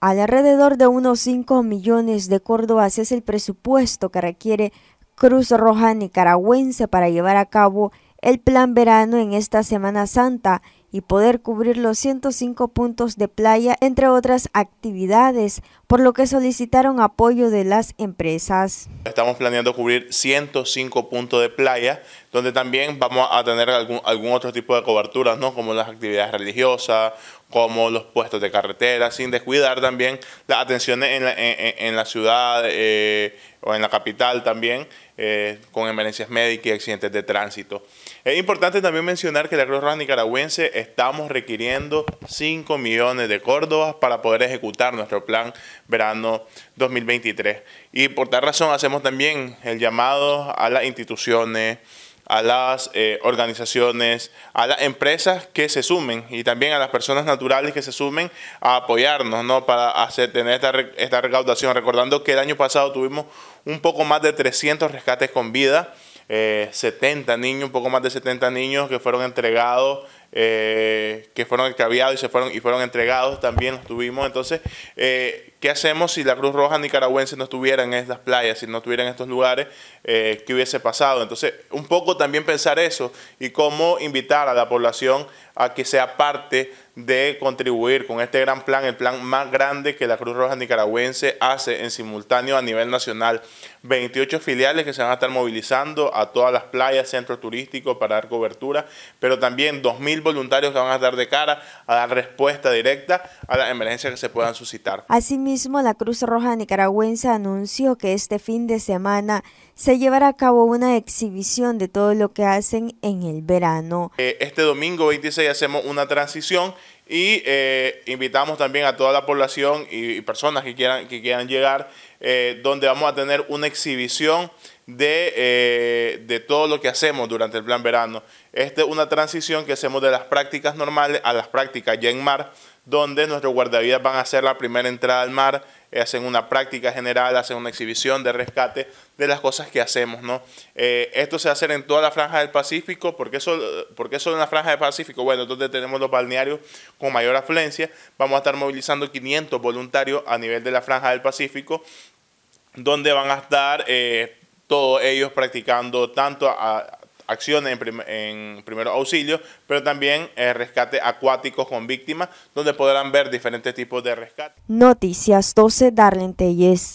Alrededor de unos cinco millones de córdobas es el presupuesto que requiere Cruz Roja Nicaragüense para llevar a cabo el plan verano en esta Semana Santa y poder cubrir los 105 puntos de playa, entre otras actividades, por lo que solicitaron apoyo de las empresas. Estamos planeando cubrir 105 puntos de playa, donde también vamos a tener algún, otro tipo de cobertura, ¿no? como las actividades religiosas, como los puestos de carretera, sin descuidar también las atenciones en la, en, en la ciudad eh, o en la capital también, eh, con emergencias médicas y accidentes de tránsito. Es importante también mencionar que la Cruz Roja Nicaragüense estamos requiriendo 5 millones de córdobas para poder ejecutar nuestro plan verano 2023. Y por tal razón hacemos también el llamado a las instituciones, a las eh, organizaciones, a las empresas que se sumen y también a las personas naturales que se sumen a apoyarnos ¿no? para hacer, tener esta, recaudación. Recordando que el año pasado tuvimos un poco más de 300 rescates con vida, 70 eh, niños, un poco más de 70 niños que fueron entregados eh, que fueron extraviados y se fueron y fueron entregados también los tuvimos entonces eh, qué hacemos si la Cruz Roja nicaragüense no estuviera en estas playas si no estuviera en estos lugares eh, qué hubiese pasado entonces un poco también pensar eso y cómo invitar a la población a que sea parte de contribuir con este gran plan, el plan más grande que la Cruz Roja Nicaragüense hace en simultáneo a nivel nacional. 28 filiales que se van a estar movilizando a todas las playas, centros turísticos para dar cobertura, pero también 2.000 voluntarios que van a estar de cara a dar respuesta directa a las emergencias que se puedan suscitar. Asimismo, la Cruz Roja Nicaragüense anunció que este fin de semana se llevará a cabo una exhibición de todo lo que hacen en el verano. Eh, este domingo 26 hacemos una transición y eh, invitamos también a toda la población y, personas que quieran, que quieran llegar, eh, donde vamos a tener una exhibición de, eh, de, todo lo que hacemos durante el plan verano. Esta es una transición que hacemos de las prácticas normales a las prácticas ya en mar, donde nuestros guardavidas van a hacer la primera entrada al mar hacen una práctica general, hacen una exhibición de rescate de las cosas que hacemos, ¿no? Eh, esto se hace en toda la franja del Pacífico, ¿por qué, solo, en la franja del Pacífico? Bueno, donde tenemos los balnearios con mayor afluencia, vamos a estar movilizando 500 voluntarios a nivel de la franja del Pacífico, donde van a estar... Eh, todos ellos practicando tanto a, acciones en, en primeros auxilios, pero también eh, rescate acuático con víctimas, donde podrán ver diferentes tipos de rescate. Noticias 12 Darlene Telles.